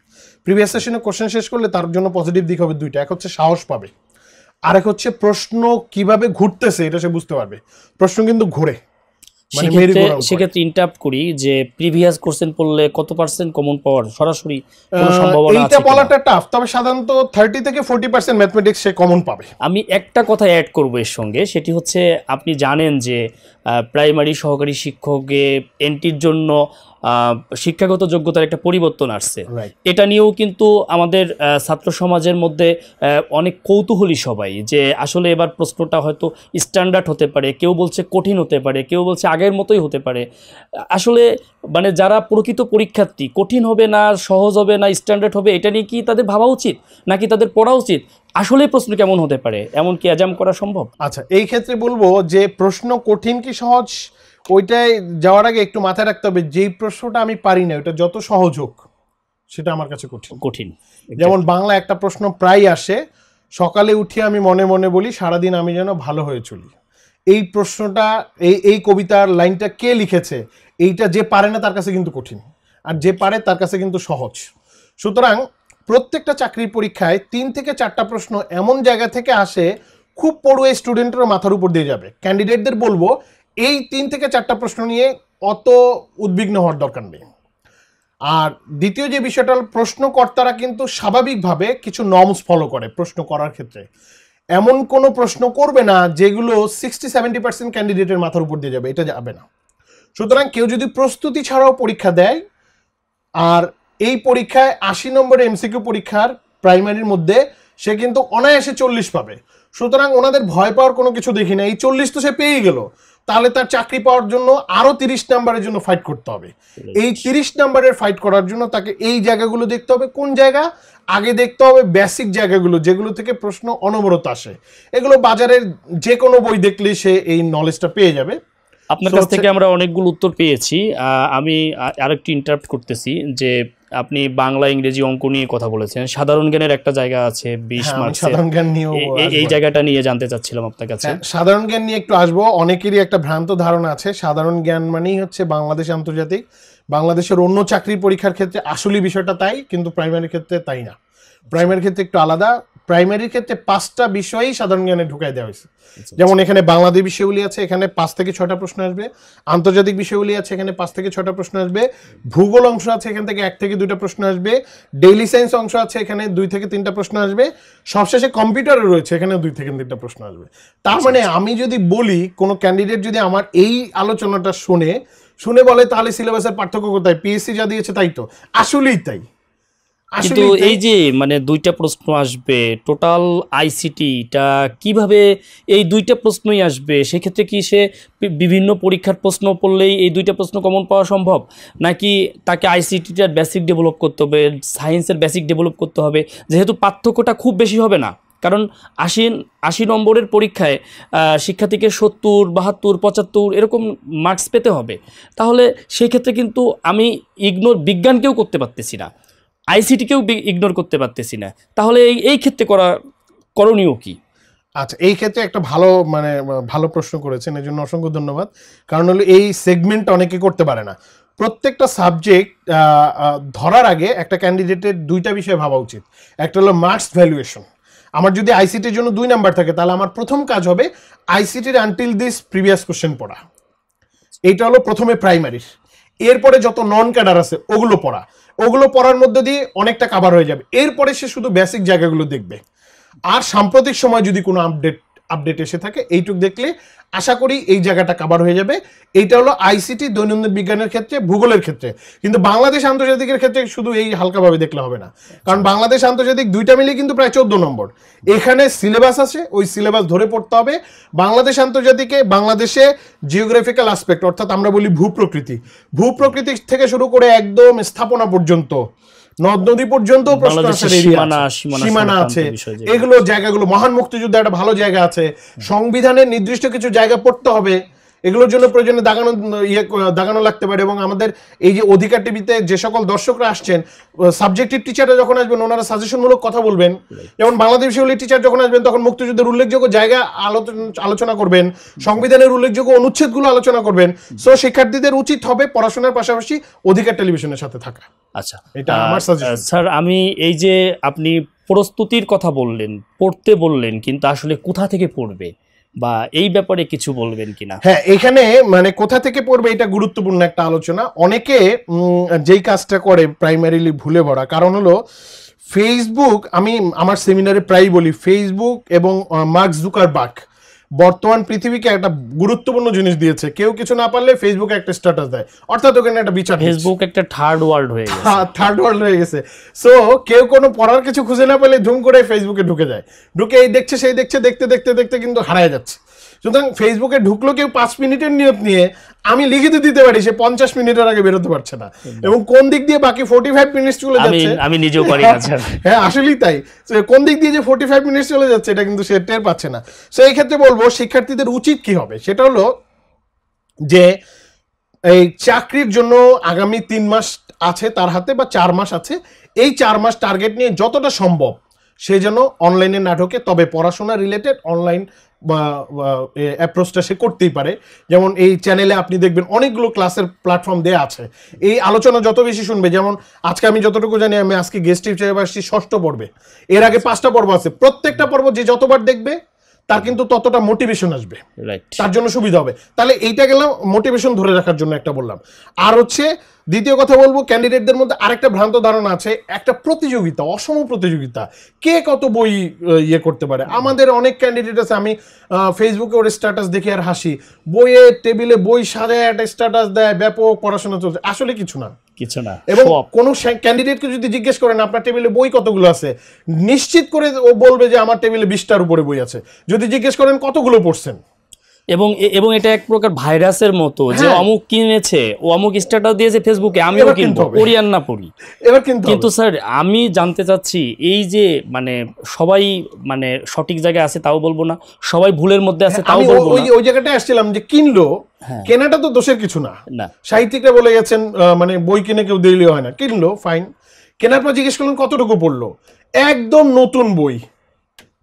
প্রিভিয়াস সেশনে কোশ্চেন শেষ করলে তার জন্য পজিটিভ দিক হবে দুইটা এক হচ্ছে সাহস পাবে আরেক হচ্ছে প্রশ্ন কিভাবে ঘুরতেছে এটা সে বুঝতে পারবে প্রশ্ন কিন্তু ঘুরে মানে সেক্ষেত্রে ইন্টাপ করি যে প্রিভিয়াস কোশ্চেন পড়লে কত পার্সেন্ট কমন পাওয়ার সরাসরি কোনো এইটা বলাটা টাফ তবে সাধারণত থার্টি থেকে 40% ম্যাথমেটিক্স সে কমন পাবে আমি একটা কথা অ্যাড করবো এর সঙ্গে সেটি হচ্ছে আপনি জানেন যে প্রাইমারি সহকারী শিক্ষকে এনটির জন্য শিক্ষাগত যোগ্যতার একটা পরিবর্তন আসছে এটা নিয়েও কিন্তু আমাদের ছাত্র সমাজের মধ্যে অনেক কৌতূহলী সবাই যে আসলে এবার প্রশ্নটা হয়তো স্ট্যান্ডার্ড হতে পারে কেউ বলছে কঠিন হতে পারে কেউ বলছে আগের মতোই হতে পারে আসলে মানে যারা প্রকৃত পরীক্ষার্থী কঠিন হবে না সহজ হবে না স্ট্যান্ডার্ড হবে এটা নিয়ে কি তাদের ভাবা উচিত নাকি তাদের পড়া উচিত আসলে প্রশ্ন কেমন হতে পারে এমন কি অ্যাজাম করা সম্ভব আচ্ছা এই ক্ষেত্রে বলবো যে প্রশ্ন কঠিন কি সহজ ওইটাই যাওয়ার আগে একটু মাথায় রাখতে হবে যেই প্রশ্নটা আমি পারি না ওটা যত সহজ হোক সেটা আমার কাছে কঠিন কঠিন যেমন বাংলা একটা প্রশ্ন প্রায় আসে সকালে উঠে আমি মনে মনে বলি সারাদিন আমি যেন ভালো হয়ে চলি এই প্রশ্নটা এই এই কবিতার লাইনটা কে লিখেছে এইটা যে পারে না তার কাছে কিন্তু কঠিন আর যে পারে তার কাছে কিন্তু সহজ সুতরাং প্রত্যেকটা চাকরির পরীক্ষায় তিন থেকে চারটা প্রশ্ন এমন জায়গা থেকে আসে খুব পড়ুয়ে স্টুডেন্টের মাথার উপর দিয়ে যাবে ক্যান্ডিডেটদের বলবো এই তিন থেকে চারটা প্রশ্ন নিয়ে অত উদ্বিগ্ন হওয়ার দরকার নেই আর দ্বিতীয় যে বিষয়টা প্রশ্নকর্তারা কিন্তু স্বাভাবিকভাবে কিছু নর্মস ফলো করে প্রশ্ন করার ক্ষেত্রে এমন কোনো প্রশ্ন করবে না যেগুলো সিক্সটি সেভেন্টি পার্সেন্ট ক্যান্ডিডেটের মাথার উপর দিয়ে যাবে এটা যাবে না সুতরাং কেউ যদি প্রস্তুতি ছাড়াও পরীক্ষা দেয় আর এই পরীক্ষায় আশি নম্বর এমসিকিউ পরীক্ষার প্রাইমারির মধ্যে সে কিন্তু অনায়াসে চল্লিশ পাবে সুতরাং ওনাদের ভয় পাওয়ার কোনো কিছু দেখি না এই চল্লিশ তো সে পেয়ে গেল তাহলে তার চাকরি পাওয়ার জন্য আরও তিরিশ নাম্বারের জন্য ফাইট করতে হবে এই তিরিশ নাম্বারের ফাইট করার জন্য তাকে এই জায়গাগুলো দেখতে হবে কোন জায়গা আগে দেখতে হবে বেসিক জায়গাগুলো যেগুলো থেকে প্রশ্ন অনবরত আসে এগুলো বাজারের যে কোনো বই দেখলেই সে এই নলেজটা পেয়ে যাবে আপনার কাছ থেকে আমরা অনেকগুলো উত্তর পেয়েছি আমি আরেকটি ইন্টারাপ্ট করতেছি যে আপনি বাংলা ইংরেজি অঙ্ক নিয়ে কথা বলেছেন সাধারণ জ্ঞানের একটা জায়গা আছে বিশ হ্যাঁ, মার্কস সাধারণ জ্ঞান নিয়ে এই জায়গাটা নিয়ে জানতে চাচ্ছিলাম আপনার কাছে হ্যাঁ, সাধারণ জ্ঞান নিয়ে একটু আসবো অনেকেরই একটা ভ্রান্ত ধারণা আছে সাধারণ জ্ঞান মানেই হচ্ছে বাংলাদেশ আন্তর্জাতিক বাংলাদেশের অন্য চাকরির পরীক্ষার ক্ষেত্রে আসলে বিষয়টা তাই কিন্তু প্রাইমারি ক্ষেত্রে তাই না প্রাইমারি ক্ষেত্রে একটু আলাদা প্রাইমারির ক্ষেত্রে পাঁচটা বিষয়ই সাধারণ জ্ঞানে ঢুকাই দেওয়া হয়েছে আচ্ছা, আচ্ছা। যেমন এখানে বাংলাদেশ বিষয়গুলি আছে এখানে পাঁচ থেকে ছটা প্রশ্ন আসবে আন্তর্জাতিক বিষয়গুলি আছে এখানে পাঁচ থেকে ছটা প্রশ্ন আসবে ভূগোল অংশ আছে এখান থেকে এক থেকে দুইটা প্রশ্ন আসবে ডেইলি সায়েন্স অংশ আছে এখানে দুই থেকে তিনটা প্রশ্ন আসবে সবশেষে কম্পিউটারও রয়েছে এখানে দুই থেকে তিনটা প্রশ্ন আসবে তার আচ্ছা, মানে আমি যদি বলি কোনো ক্যান্ডিডেট যদি আমার এই আলোচনাটা শুনে শুনে বলে তাহলে সিলেবাসের পার্থক্য কোথায় পিএসসি যা দিয়েছে তাই তো আসলেই তাই কিন্তু এই যে মানে দুইটা প্রশ্ন আসবে টোটাল আইসিটিটা কিভাবে এই দুইটা প্রশ্নই আসবে সেক্ষেত্রে কি সে বিভিন্ন পরীক্ষার প্রশ্ন পড়লেই এই দুইটা প্রশ্ন কমন পাওয়া সম্ভব নাকি তাকে আইসিটিটার বেসিক ডেভেলপ করতে হবে সায়েন্সের বেসিক ডেভেলপ করতে হবে যেহেতু পার্থক্যটা খুব বেশি হবে না কারণ আশি আশি নম্বরের পরীক্ষায় শিক্ষার্থীকে সত্তর বাহাত্তর পঁচাত্তর এরকম মার্কস পেতে হবে তাহলে সেই ক্ষেত্রে কিন্তু আমি ইগনোর বিজ্ঞানকেও করতে পারতেছি না আইসিটিকেও ইগনোর করতে পারতেছি না তাহলে এই এই ক্ষেত্রে করা করণীয় কী আচ্ছা এই ক্ষেত্রে একটা ভালো মানে ভালো প্রশ্ন করেছেন এই জন্য অসংখ্য ধন্যবাদ কারণ হলো এই সেগমেন্ট অনেকে করতে পারে না প্রত্যেকটা সাবজেক্ট ধরার আগে একটা ক্যান্ডিডেটের দুইটা বিষয় ভাবা উচিত একটা হলো মার্কস ভ্যালুয়েশন আমার যদি আইসিটির জন্য দুই নাম্বার থাকে তাহলে আমার প্রথম কাজ হবে আইসিটির আনটিল দিস প্রিভিয়াস কোশ্চেন পড়া এইটা হলো প্রথমে প্রাইমারির এরপরে যত নন ক্যাডার আছে ওগুলো পড়া ওগুলো পড়ার মধ্যে দিয়ে অনেকটা কাভার হয়ে যাবে এরপরে সে শুধু বেসিক জায়গাগুলো দেখবে আর সাম্প্রতিক সময় যদি কোনো আপডেট আপডেট এসে থাকে এইটুক দেখলে আশা করি এই জায়গাটা কাবার হয়ে যাবে এইটা হলো আইসিটি দৈনন্দিন বিজ্ঞানের ক্ষেত্রে ভূগোলের ক্ষেত্রে কিন্তু বাংলাদেশ আন্তর্জাতিকের ক্ষেত্রে শুধু এই হালকাভাবে দেখলে হবে না কারণ আচ্ছা। বাংলাদেশ আন্তর্জাতিক দুইটা মিলে কিন্তু প্রায় চোদ্দ নম্বর এখানে সিলেবাস আছে ওই সিলেবাস ধরে পড়তে হবে বাংলাদেশ আন্তর্জাতিকে বাংলাদেশে জিওগ্রাফিক্যাল আসপেক্ট অর্থাৎ আমরা বলি ভূপ্রকৃতি ভূপ্রকৃতি থেকে শুরু করে একদম স্থাপনা পর্যন্ত নদ নদী পর্যন্ত সীমানা আছে এগুলো জায়গাগুলো মহান মুক্তিযুদ্ধ একটা ভালো জায়গা আছে সংবিধানের নির্দিষ্ট কিছু জায়গা পড়তে হবে এগুলোর জন্য প্রয়োজনে দাগানো ইয়ে দাগানো লাগতে পারে এবং আমাদের এই যে অধিকার টিভিতে যে সকল দর্শকরা আসছেন সাবজেক্টিভ টিচাররা যখন আসবেন ওনারা সাজেশনমূলক কথা বলবেন যেমন বাংলাদেশ বিশ্ববিদ্যালয় টিচার যখন আসবেন তখন মুক্তিযুদ্ধের উল্লেখযোগ্য জায়গা আলোচনা করবেন সংবিধানের উল্লেখযোগ্য অনুচ্ছেদগুলো আলোচনা করবেন সো শিক্ষার্থীদের উচিত হবে পড়াশোনার পাশাপাশি অধিকার টেলিভিশনের সাথে থাকা আচ্ছা এটা আমার সাজেশন স্যার আমি এই যে আপনি প্রস্তুতির কথা বললেন পড়তে বললেন কিন্তু আসলে কোথা থেকে পড়বে বা এই ব্যাপারে কিছু বলবেন কিনা হ্যাঁ এখানে মানে কোথা থেকে পড়বে এটা গুরুত্বপূর্ণ একটা আলোচনা অনেকে যেই কাজটা করে প্রাইমারিলি ভুলে ভরা কারণ হলো ফেসবুক আমি আমার সেমিনারে প্রায়ই বলি ফেসবুক এবং মার্ক জুকার বাক বর্তমান পৃথিবীকে একটা গুরুত্বপূর্ণ জিনিস দিয়েছে কেউ কিছু না পারলে ফেসবুকে একটা স্ট্যাটাস দেয় অর্থাৎ ওখানে একটা বিচার ফেসবুক একটা থার্ড ওয়ার্ল্ড হয়ে গেছে থার্ড হ্যাঁ, ওয়ার্ল্ড হয়ে গেছে সো কেউ কোনো পড়ার কিছু খুঁজে না পেলে ধুম করে ফেসবুকে ঢুকে যায় ঢুকে এই দেখছে সেই দেখছে দেখতে দেখতে দেখতে কিন্তু হারায় যাচ্ছে সুতরাং ফেসবুকে ঢুকলো কেউ পাঁচ মিনিটের নিয়ত নিয়ে আমি লিখিত দিতে পারি সে পঞ্চাশ মিনিটের আগে বেরোতে পারছে না এবং কোন দিক দিয়ে বাকি ফোর্টি ফাইভ মিনিট চলে যাচ্ছে আমি নিজেও করি হ্যাঁ, হ্যাঁ আসলেই তাই কোন দিক দিয়ে যে ফোর্টি ফাইভ মিনিট চলে যাচ্ছে এটা কিন্তু সে টের পাচ্ছে না সেই ক্ষেত্রে বলবো শিক্ষার্থীদের উচিত কি হবে সেটা হলো যে এই চাকরির জন্য আগামী তিন মাস আছে তার হাতে বা চার মাস আছে এই চার মাস টার্গেট নিয়ে যতটা সম্ভব সে যেন অনলাইনে নাটকে তবে পড়াশোনা রিলেটেড অনলাইন অ্যাপ্রোচটা সে করতেই পারে যেমন এই চ্যানেলে আপনি দেখবেন অনেকগুলো ক্লাসের প্ল্যাটফর্ম দেওয়া আছে এই আলোচনা যত বেশি শুনবে যেমন আজকে আমি যতটুকু জানি আমি আজকে গেস্ট হিসেবে আসছি ষষ্ঠ পর্বে এর আগে পাঁচটা পর্ব আছে প্রত্যেকটা পর্ব যে যতবার দেখবে তার কিন্তু ততটা মোটিভেশন আসবে তার জন্য সুবিধা হবে তাহলে এইটা গেলাম মোটিভেশন ধরে রাখার জন্য একটা বললাম আর হচ্ছে দ্বিতীয় কথা বলবো ক্যান্ডিডেটদের মধ্যে আরেকটা ভ্রান্ত ধারণা আছে একটা প্রতিযোগিতা অসম প্রতিযোগিতা কে কত বই ইয়ে করতে পারে আমাদের অনেক ক্যান্ডিডেট আছে আমি ফেসবুকে ওর স্ট্যাটাস দেখে আর হাসি বইয়ে টেবিলে বই সাজায় একটা স্ট্যাটাস দেয় ব্যাপক পড়াশোনা চলছে আসলে কিছু না কিছু না এবং কোনো ক্যান্ডিডেটকে যদি জিজ্ঞেস করেন আপনার টেবিলে বই কতগুলো আছে নিশ্চিত করে ও বলবে যে আমার টেবিলে বিশটার উপরে বই আছে যদি জিজ্ঞেস করেন কতগুলো পড়ছেন এবং এবং এটা এক প্রকার ভাইরাসের মতো যে হ্যাঁ। অমুক কিনেছে ও অমুক স্ট্যাটাস দিয়েছে ফেসবুকে আমিও কিন্তু পড়ি আর না পড়ি এবার কিন্তু কিন্তু স্যার আমি জানতে চাচ্ছি এই যে মানে সবাই মানে সঠিক জায়গায় আছে তাও বলবো না সবাই ভুলের মধ্যে আছে হ্যাঁ, তাও বলবো না ওই জায়গাটা আসছিলাম যে কিনলো হ্যাঁ। কেনাটা তো দোষের কিছু না সাহিত্যিকরা বলে গেছেন মানে বই কিনে কেউ দিলেও হয় না কিনলো ফাইন কেনার পর জিজ্ঞেস করলেন কতটুকু পড়লো একদম নতুন বই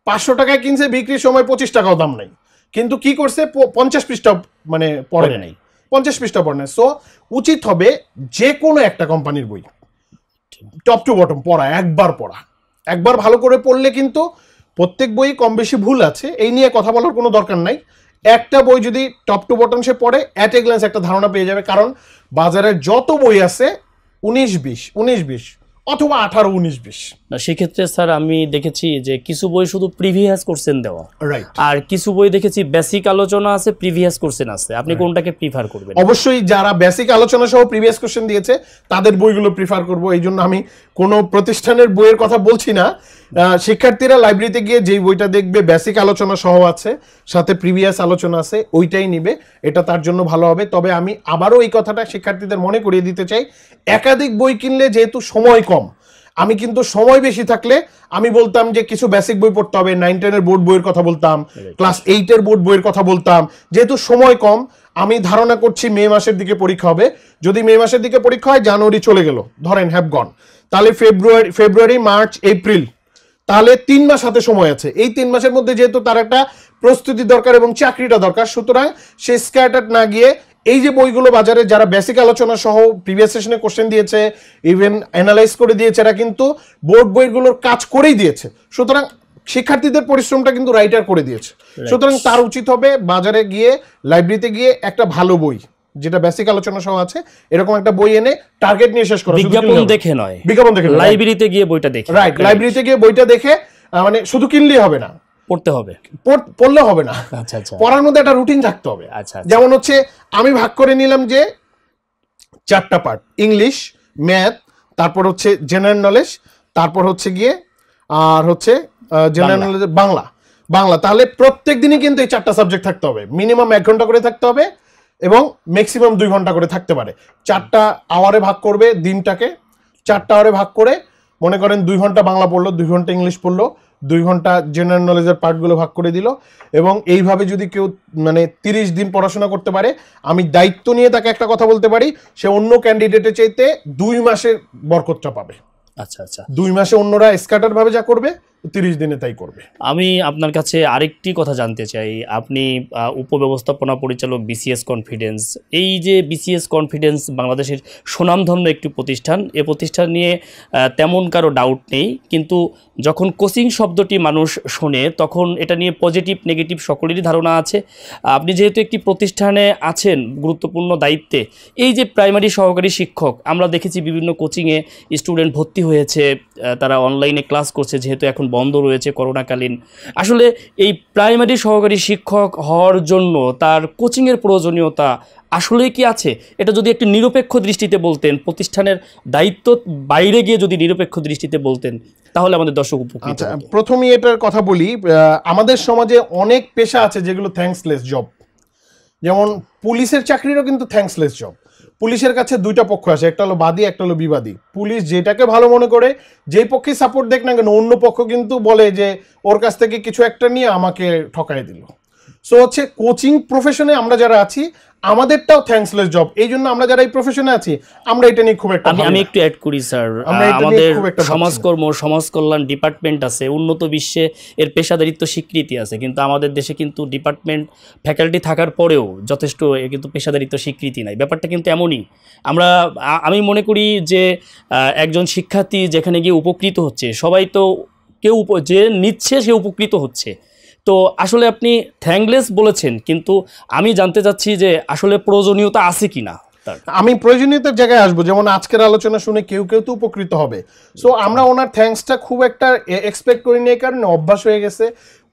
পাঁচশো টাকায় কিনছে বিক্রির সময় পঁচিশ টাকাও দাম নাই কিন্তু কি করছে পঞ্চাশ পৃষ্ঠা মানে পড়ে নাই পঞ্চাশ পৃষ্ঠা পড়ে নাই সো উচিত হবে যে কোনো একটা কোম্পানির বই টপ টু বটম পড়া একবার পড়া একবার ভালো করে পড়লে কিন্তু প্রত্যেক বই কম বেশি ভুল আছে এই নিয়ে কথা বলার কোনো দরকার নাই একটা বই যদি টপ টু বটম সে পড়ে অ্যাট এ গ্ল্যান্স একটা ধারণা পেয়ে যাবে কারণ বাজারে যত বই আছে উনিশ বিশ উনিশ বিশ অথবা আঠারো উনিশ বিশ সেক্ষেত্রে স্যার আমি দেখেছি যে কিছু বই শুধু প্রিভিয়াস কোর্সেন দেওয়া আর কিছু বই দেখেছি বেসিক আলোচনা আছে প্রিভিয়াস কোর্সেন আছে আপনি কোনটাকে প্রিফার করবেন অবশ্যই যারা বেসিক আলোচনা সহ প্রিভিয়াস কোর্সেন দিয়েছে তাদের বইগুলো প্রিফার করব এই জন্য আমি কোনো প্রতিষ্ঠানের বইয়ের কথা বলছি না শিক্ষার্থীরা লাইব্রেরিতে গিয়ে যেই বইটা দেখবে বেসিক আলোচনা সহ আছে সাথে প্রিভিয়াস আলোচনা আছে ওইটাই নিবে এটা তার জন্য ভালো হবে তবে আমি আবারও এই কথাটা শিক্ষার্থীদের মনে করিয়ে দিতে চাই একাধিক বই কিনলে যেহেতু সময় কম আমি কিন্তু সময় বেশি থাকলে আমি বলতাম যে কিছু বেসিক বই পড়তে হবে নাইন টেনের বোর্ড বইয়ের কথা বলতাম ক্লাস এইটের বোর্ড বইয়ের কথা বলতাম যেহেতু সময় কম আমি ধারণা করছি মে মাসের দিকে পরীক্ষা হবে যদি মে মাসের দিকে পরীক্ষা হয় জানুয়ারি চলে গেল ধরেন হ্যাভ গন তাহলে ফেব্রুয়ারি ফেব্রুয়ারি মার্চ এপ্রিল তাহলে তিন মাস হাতে সময় আছে এই তিন মাসের মধ্যে যেহেতু তার একটা প্রস্তুতি দরকার এবং চাকরিটা দরকার সুতরাং সে স্ক্যাটার না গিয়ে এই যে বইগুলো বাজারে যারা বেসিক আলোচনা সহ প্রিভিয়াস সেশনে কোশ্চেন দিয়েছে ইভেন অ্যানালাইজ করে দিয়েছে এরা কিন্তু বোর্ড বইগুলোর কাজ করেই দিয়েছে সুতরাং শিক্ষার্থীদের পরিশ্রমটা কিন্তু রাইটার করে দিয়েছে সুতরাং তার উচিত হবে বাজারে গিয়ে লাইব্রেরিতে গিয়ে একটা ভালো বই যেটা বেসিক আলোচনা সহ আছে এরকম একটা বই এনে টার্গেট নিয়ে শেষ করা বিজ্ঞাপন দেখে নয় বিজ্ঞাপন দেখে লাইব্রেরিতে গিয়ে বইটা দেখে রাইট লাইব্রেরিতে গিয়ে বইটা দেখে মানে শুধু কিনলেই হবে না পড়তে হবে পড়লে হবে না আচ্ছা আচ্ছা পড়ার মধ্যে একটা রুটিন থাকতে হবে আচ্ছা, আচ্ছা যেমন হচ্ছে আমি ভাগ করে নিলাম যে চারটা পার্ট ইংলিশ ম্যাথ তারপর হচ্ছে জেনারেল নলেজ তারপর হচ্ছে গিয়ে আর হচ্ছে জেনারেল নলেজ বাংলা বাংলা তাহলে প্রত্যেক দিনই কিন্তু এই চারটা সাবজেক্ট থাকতে হবে মিনিমাম এক ঘন্টা করে থাকতে হবে এবং ম্যাক্সিমাম দুই ঘন্টা করে থাকতে পারে চারটা আওয়ারে ভাগ করবে দিনটাকে চারটা আওয়ারে ভাগ করে মনে করেন দুই ঘন্টা বাংলা পড়লো দুই ঘন্টা ইংলিশ পড়লো দুই ঘন্টা জেনারেল নলেজের পার্টগুলো ভাগ করে দিল এবং এইভাবে যদি কেউ মানে তিরিশ দিন পড়াশোনা করতে পারে আমি দায়িত্ব নিয়ে তাকে একটা কথা বলতে পারি সে অন্য ক্যান্ডিডেটের চাইতে দুই মাসের বরকতটা পাবে আচ্ছা আচ্ছা দুই মাসে অন্যরা স্কাটারভাবে যা করবে তিরিশ দিনে তাই করবে আমি আপনার কাছে আরেকটি কথা জানতে চাই আপনি উপব্যবস্থাপনা পরিচালক বিসিএস কনফিডেন্স এই যে বিসিএস কনফিডেন্স বাংলাদেশের সুনামধন্য একটি প্রতিষ্ঠান এ প্রতিষ্ঠান নিয়ে তেমন কারো ডাউট নেই কিন্তু যখন কোচিং শব্দটি মানুষ শোনে তখন এটা নিয়ে পজিটিভ নেগেটিভ সকলেরই ধারণা আছে আপনি যেহেতু একটি প্রতিষ্ঠানে আছেন গুরুত্বপূর্ণ দায়িত্বে এই যে প্রাইমারি সহকারী শিক্ষক আমরা দেখেছি বিভিন্ন কোচিংয়ে স্টুডেন্ট ভর্তি হয়েছে তারা অনলাইনে ক্লাস করছে যেহেতু এখন বন্ধ রয়েছে করোনাকালীন আসলে এই প্রাইমারি সহকারী শিক্ষক হওয়ার জন্য তার কোচিংয়ের প্রয়োজনীয়তা আসলেই কি আছে এটা যদি একটি নিরপেক্ষ দৃষ্টিতে বলতেন প্রতিষ্ঠানের দায়িত্ব বাইরে গিয়ে যদি নিরপেক্ষ দৃষ্টিতে বলতেন তাহলে আমাদের দর্শক উপকৃত আচ্ছা, প্রথমেই এটার কথা বলি আমাদের সমাজে অনেক পেশা আছে যেগুলো থ্যাঙ্কসলেস জব যেমন পুলিশের চাকরিরও কিন্তু থ্যাঙ্কসলেস জব পুলিশের কাছে দুইটা পক্ষ আছে একটা হলো বাদী একটা হলো বিবাদী পুলিশ যেটাকে ভালো মনে করে যেই পক্ষে সাপোর্ট দেখ না কেন অন্য পক্ষ কিন্তু বলে যে ওর কাছ থেকে কিছু একটা নিয়ে আমাকে ঠকাই দিল সো হচ্ছে কোচিং প্রফেশনে আমরা যারা আছি আমাদেরটাও থ্যাঙ্কসলেস জব এই জন্য আমরা যারা এই প্রফেশনে আছি আমরা এটা নিয়ে খুব একটা আমি একটু অ্যাড করি স্যার আমাদের সমাজকর্ম সমাজ কল্যাণ ডিপার্টমেন্ট আছে উন্নত বিশ্বে এর পেশাদারিত্ব স্বীকৃতি আছে কিন্তু আমাদের দেশে কিন্তু ডিপার্টমেন্ট ফ্যাকাল্টি থাকার পরেও যথেষ্ট কিন্তু পেশাদারিত্ব স্বীকৃতি নাই ব্যাপারটা কিন্তু এমনই আমরা আমি মনে করি যে একজন শিক্ষার্থী যেখানে গিয়ে উপকৃত হচ্ছে সবাই তো কেউ যে নিচ্ছে সে উপকৃত হচ্ছে তো আসলে আপনি থ্যাংলেস বলেছেন কিন্তু আমি জানতে চাচ্ছি যে আসলে প্রয়োজনীয়তা আছে কি না আমি প্রয়োজনীয়তার জায়গায় আসবো যেমন আজকের আলোচনা শুনে কেউ কেউ তো উপকৃত হবে সো আমরা ওনার থ্যাংকসটা খুব একটা এক্সপেক্ট করি এই কারণে অভ্যাস হয়ে গেছে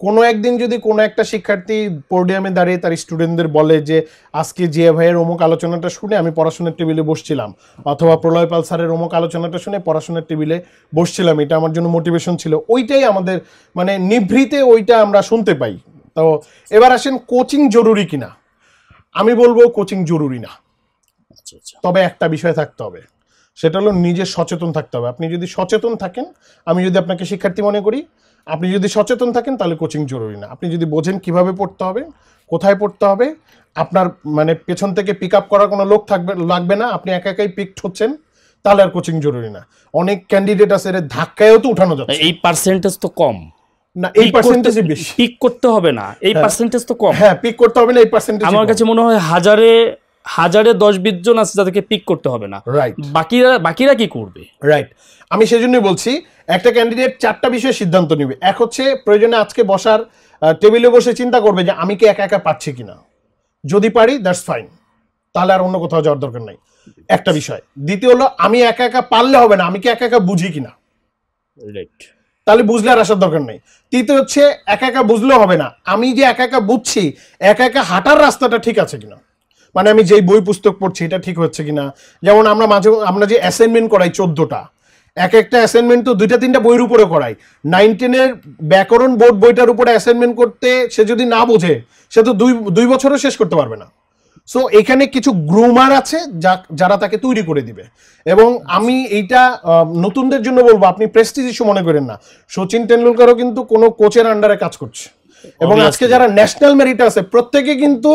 কোনো একদিন যদি কোনো একটা শিক্ষার্থী পোডিয়ামে দাঁড়িয়ে তার স্টুডেন্টদের বলে যে আজকে জিয়া ভাইয়ের অমুক আলোচনাটা শুনে আমি পড়াশোনার টেবিলে বসছিলাম অথবা প্রলয় পাল স্যারের অমুক আলোচনাটা শুনে পড়াশোনার টেবিলে বসছিলাম এটা আমার জন্য মোটিভেশন ছিল ওইটাই আমাদের মানে নিভৃতে ওইটা আমরা শুনতে পাই তো এবার আসেন কোচিং জরুরি কিনা আমি বলবো কোচিং জরুরি না আচ্ছা, আচ্ছা। তবে একটা বিষয় থাকতে হবে সেটা হলো নিজে সচেতন থাকতে হবে আপনি যদি সচেতন থাকেন আমি যদি আপনাকে শিক্ষার্থী মনে করি আপনি যদি সচেতন থাকেন তাহলে কোচিং জরুরি না আপনি যদি বোঝেন কিভাবে পড়তে হবে কোথায় পড়তে হবে আপনার মানে পেছন থেকে পিক আপ করার কোনো লোক থাকবে লাগবে না আপনি একা একাই পিকড হচ্ছেন তাহলে আর কোচিং জরুরি না অনেক ক্যান্ডিডেট আছে এর ধাক্কায়ও তো উঠানো যাচ্ছে এই পার্সেন্টেজ তো কম না এই পার্সেন্টেজ বেশি পিক করতে হবে না এই পার্সেন্টেজ হ্যাঁ। তো কম হ্যাঁ পিক করতে হবে না এই পার্সেন্টেজ আমার কাছে মনে হয় হাজারে হাজারে দশ বিশ জন আছে যাদেরকে পিক করতে হবে না রাইট বাকিরা বাকিরা কি করবে রাইট আমি সেজন্যই বলছি একটা ক্যান্ডিডেট চারটা বিষয়ে সিদ্ধান্ত নিবে এক হচ্ছে প্রয়োজনে আজকে বসার টেবিলে বসে চিন্তা করবে যে আমি কি একা একা পাচ্ছি কিনা যদি পারি দ্যাটস ফাইন তাহলে আর অন্য কোথাও যাওয়ার দরকার নাই একটা বিষয় দ্বিতীয় হলো আমি একা একা পারলে হবে না আমি কি একা একা বুঝি কিনা রাইট তাহলে বুঝলে আর আসার দরকার নেই তৃতীয় হচ্ছে একা একা বুঝলেও হবে না আমি যে একা একা বুঝছি একা একা হাঁটার রাস্তাটা ঠিক আছে কিনা মানে আমি যেই বই পুস্তক পড়ছি এটা ঠিক হচ্ছে কিনা যেমন আমরা মাঝে আমরা যে অ্যাসাইনমেন্ট করাই চোদ্দটা এক একটা অ্যাসাইনমেন্ট তো দুইটা তিনটা বইয়ের উপরে করাই নাইন টেনের ব্যাকরণ বোর্ড বইটার উপরে অ্যাসাইনমেন্ট করতে সে যদি না বোঝে সে তো দুই দুই বছরও শেষ করতে পারবে না সো এখানে কিছু গ্রুমার আছে যা যারা তাকে তৈরি করে দিবে এবং আমি এইটা নতুনদের জন্য বলবো আপনি প্রেস্টিজ ইস্যু মনে করেন না সচিন টেন্ডুলকারও কিন্তু কোনো কোচের আন্ডারে কাজ করছে এবং আজকে যারা ন্যাশনাল মেরিট আছে প্রত্যেকে কিন্তু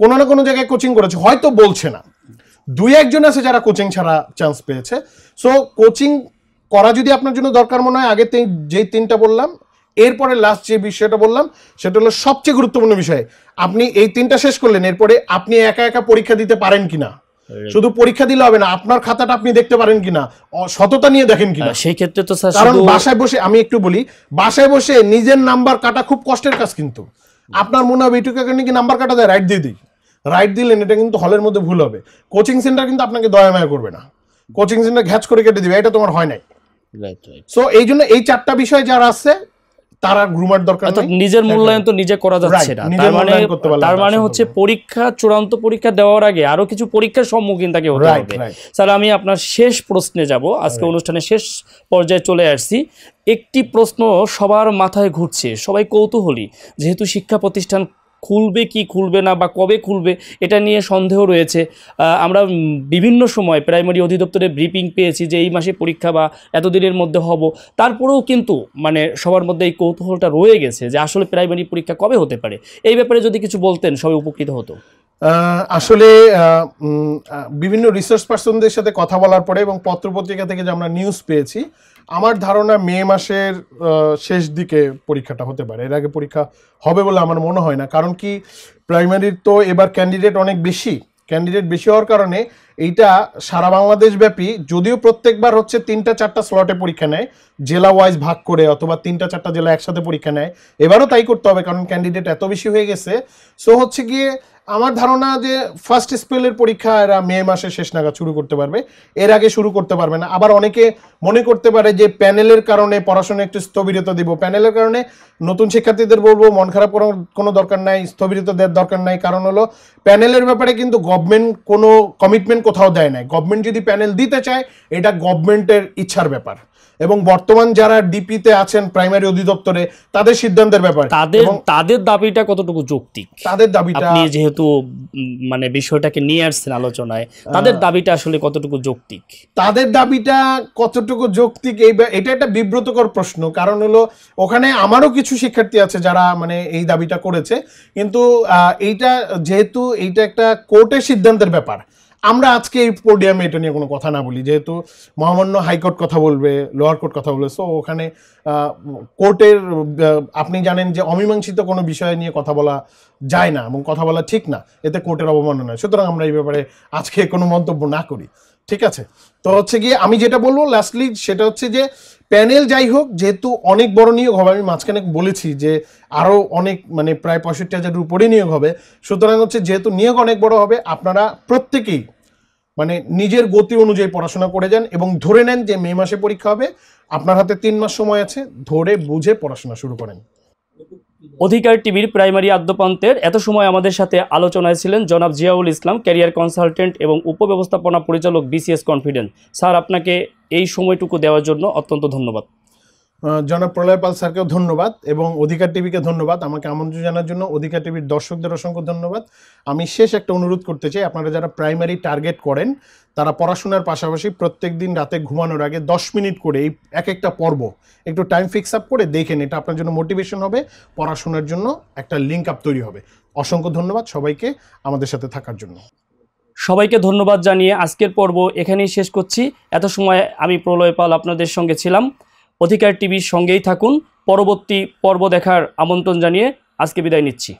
কোনো না কোনো জায়গায় কোচিং করেছে হয়তো বলছে না দুই একজন আছে যারা কোচিং ছাড়া চান্স পেয়েছে সো কোচিং করা যদি আপনার জন্য দরকার মনে হয় আগে যে তিনটা বললাম এরপরে লাস্ট যে বিষয়টা বললাম সেটা হলো সবচেয়ে গুরুত্বপূর্ণ বিষয় আপনি এই তিনটা শেষ করলেন এরপরে আপনি একা একা পরীক্ষা দিতে পারেন কিনা শুধু পরীক্ষা দিলে হবে না আপনার খাতাটা আপনি দেখতে পারেন কিনা সততা নিয়ে দেখেন কিনা হ্যাঁ, সেই ক্ষেত্রে তো কারণ বাসায় বসে আমি একটু বলি বাসায় বসে নিজের নাম্বার কাটা খুব কষ্টের কাজ কিন্তু আপনার মনে হবে এইটুকু কি নাম্বার কাটা যায় রাইট দিয়ে দিই রাইট দিলেন এটা কিন্তু হলের মধ্যে ভুল হবে কোচিং সেন্টার কিন্তু আপনাকে দয়া মায়া করবে না কোচিং সেন্টার ঘ্যাচ করে কেটে দিবে এটা তোমার হয় নাই সো এই জন্য এই চারটা বিষয় যারা আছে তারা আর গ্রুমার দরকার অর্থাৎ নিজের হ্যাঁ, মূল্যায়ন তো হ্যাঁ। নিজে করা যাচ্ছে মানে না তার মানে তার মানে হচ্ছে পরীক্ষা চূড়ান্ত পরীক্ষা দেওয়ার আগে আরো কিছু পরীক্ষার সম্মুখীন তাকে হতে হবে স্যার আমি আপনার শেষ প্রশ্নে যাব আজকে অনুষ্ঠানের শেষ পর্যায়ে চলে আসছি একটি প্রশ্ন সবার মাথায় ঘুরছে সবাই কৌতূহলী যেহেতু শিক্ষা প্রতিষ্ঠান খুলবে কি খুলবে না বা কবে খুলবে এটা নিয়ে সন্দেহ রয়েছে আমরা বিভিন্ন সময় প্রাইমারি অধিদপ্তরে ব্রিফিং পেয়েছি যে এই মাসে পরীক্ষা বা এতদিনের মধ্যে হব তারপরেও কিন্তু মানে সবার মধ্যে এই কৌতূহলটা রয়ে গেছে যে আসলে প্রাইমারি পরীক্ষা কবে হতে পারে এই ব্যাপারে যদি কিছু বলতেন সবাই উপকৃত হতো আসলে বিভিন্ন রিসার্চ পার্সনদের সাথে কথা বলার পরে এবং পত্রপত্রিকা থেকে যে আমরা নিউজ পেয়েছি আমার ধারণা মে মাসের শেষ দিকে পরীক্ষাটা হতে পারে এর আগে পরীক্ষা হবে বলে আমার মনে হয় না কারণ কি প্রাইমারির তো এবার ক্যান্ডিডেট অনেক বেশি ক্যান্ডিডেট বেশি হওয়ার কারণে এইটা সারা বাংলাদেশ ব্যাপী যদিও প্রত্যেকবার হচ্ছে তিনটা চারটা স্লটে পরীক্ষা নেয় জেলা ওয়াইজ ভাগ করে অথবা তিনটা চারটা জেলা একসাথে পরীক্ষা নেয় এবারও তাই করতে হবে কারণ ক্যান্ডিডেট এত বেশি হয়ে গেছে সো হচ্ছে গিয়ে আমার ধারণা যে ফার্স্ট স্পেলের পরীক্ষা এরা মে মাসে শেষ নাগাদ শুরু করতে পারবে এর আগে শুরু করতে পারবে না আবার অনেকে মনে করতে পারে যে প্যানেলের কারণে পড়াশোনা একটু স্থবিরতা দিব প্যানেলের কারণে নতুন শিক্ষার্থীদের বলবো মন খারাপ করার কোনো দরকার নাই স্থবিরতা দেওয়ার দরকার নাই কারণ হলো প্যানেলের ব্যাপারে কিন্তু গভর্নমেন্ট কোনো কমিটমেন্ট কোথাও দেয় নাই গভর্নমেন্ট যদি প্যানেল দিতে চায় এটা গভর্নমেন্টের ইচ্ছার ব্যাপার এবং বর্তমান যারা ডিপিতে আছেন প্রাইমারি অধিদপ্তরে তাদের সিদ্ধান্তের ব্যাপার তাদের তাদের দাবিটা কতটুকু যৌক্তিক তাদের দাবিটা আপনি যেহেতু মানে বিষয়টাকে নিয়ে আসছেন আলোচনায় তাদের দাবিটা আসলে কতটুকু যৌক্তিক তাদের দাবিটা কতটুকু যৌক্তিক এই এটা একটা বিব্রতকর প্রশ্ন কারণ হলো ওখানে আমারও কিছু শিক্ষার্থী আছে যারা মানে এই দাবিটা করেছে কিন্তু এইটা যেহেতু এইটা একটা কোর্টের সিদ্ধান্তের ব্যাপার আমরা আজকে এই পোডিয়ামে এটা নিয়ে কোনো কথা না বলি যেহেতু মহামান্য হাইকোর্ট কথা বলবে লোয়ার কোর্ট কথা বলবে সো ওখানে কোর্টের আপনি জানেন যে অমীমাংসিত কোনো বিষয় নিয়ে কথা বলা যায় না এবং কথা বলা ঠিক না এতে কোর্টের অবমাননা হয় সুতরাং আমরা এই ব্যাপারে আজকে কোনো মন্তব্য না করি ঠিক আছে তো হচ্ছে গিয়ে আমি যেটা বলবো লাস্টলি সেটা হচ্ছে যে প্যানেল যাই হোক যেহেতু অনেক বড় নিয়োগ হবে আমি মাঝখানে বলেছি যে আরও অনেক মানে প্রায় পঁয়ষট্টি হাজারের উপরে নিয়োগ হবে সুতরাং হচ্ছে যেহেতু নিয়োগ অনেক বড় হবে আপনারা প্রত্যেকেই মানে নিজের গতি অনুযায়ী পড়াশোনা করে যান এবং ধরে নেন যে মে মাসে পরীক্ষা হবে আপনার হাতে তিন মাস সময় আছে ধরে বুঝে পড়াশোনা শুরু করেন অধিকার টিভির প্রাইমারি আদ্যপান্তের এত সময় আমাদের সাথে আলোচনায় ছিলেন জনাব জিয়াউল ইসলাম ক্যারিয়ার কনসালটেন্ট এবং উপব্যবস্থাপনা পরিচালক বিসিএস কনফিডেন্ট স্যার আপনাকে এই সময়টুকু দেওয়ার জন্য অত্যন্ত ধন্যবাদ জনাব প্রলয় পাল স্যারকেও ধন্যবাদ এবং অধিকার টিভিকে ধন্যবাদ আমাকে আমন্ত্রণ জানার জন্য অধিকার টিভির দর্শকদের অসংখ্য ধন্যবাদ আমি শেষ একটা অনুরোধ করতে চাই আপনারা যারা প্রাইমারি টার্গেট করেন তারা পড়াশোনার পাশাপাশি প্রত্যেক দিন রাতে ঘুমানোর আগে দশ মিনিট করে এই এক একটা পর্ব একটু টাইম ফিক্স আপ করে দেখেন এটা আপনার জন্য মোটিভেশন হবে পড়াশোনার জন্য একটা লিঙ্ক আপ তৈরি হবে অসংখ্য ধন্যবাদ সবাইকে আমাদের সাথে থাকার জন্য সবাইকে ধন্যবাদ জানিয়ে আজকের পর্ব এখানেই শেষ করছি এত সময় আমি প্রলয় পাল আপনাদের সঙ্গে ছিলাম অধিকার টিভির সঙ্গেই থাকুন পরবর্তী পর্ব দেখার আমন্ত্রণ জানিয়ে আজকে বিদায় নিচ্ছি